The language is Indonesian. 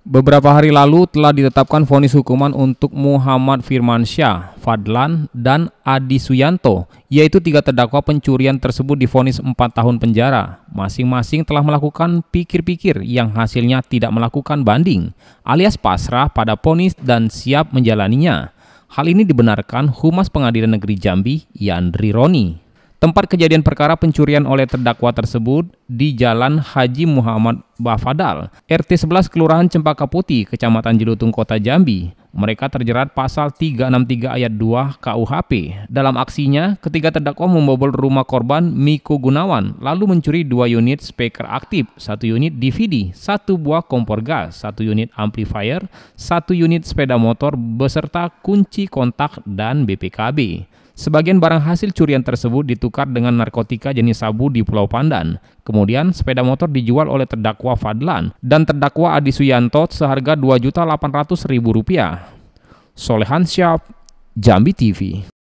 Beberapa hari lalu telah ditetapkan vonis hukuman untuk Muhammad Firmansyah, Fadlan, dan Adi Suyanto, yaitu tiga terdakwa pencurian tersebut divonis 4 tahun penjara. Masing-masing telah melakukan pikir-pikir yang hasilnya tidak melakukan banding, alias pasrah pada vonis dan siap menjalaninya. Hal ini dibenarkan Humas Pengadilan Negeri Jambi, Yandri Roni. Tempat kejadian perkara pencurian oleh terdakwa tersebut di Jalan Haji Muhammad Bafadal, RT 11 Kelurahan Cempaka Putih, Kecamatan Jelutung, Kota Jambi. Mereka terjerat pasal 363 ayat 2 KUHP. Dalam aksinya, ketiga terdakwa membobol rumah korban Miko Gunawan, lalu mencuri dua unit speaker aktif, satu unit DVD, satu buah kompor gas, satu unit amplifier, satu unit sepeda motor beserta kunci kontak dan BPKB. Sebagian barang hasil curian tersebut ditukar dengan narkotika jenis sabu di Pulau Pandan. Kemudian, sepeda motor dijual oleh terdakwa Fadlan dan terdakwa Adi Suyanto seharga Rp2.800.000. Solehan Syaf, Jambi TV.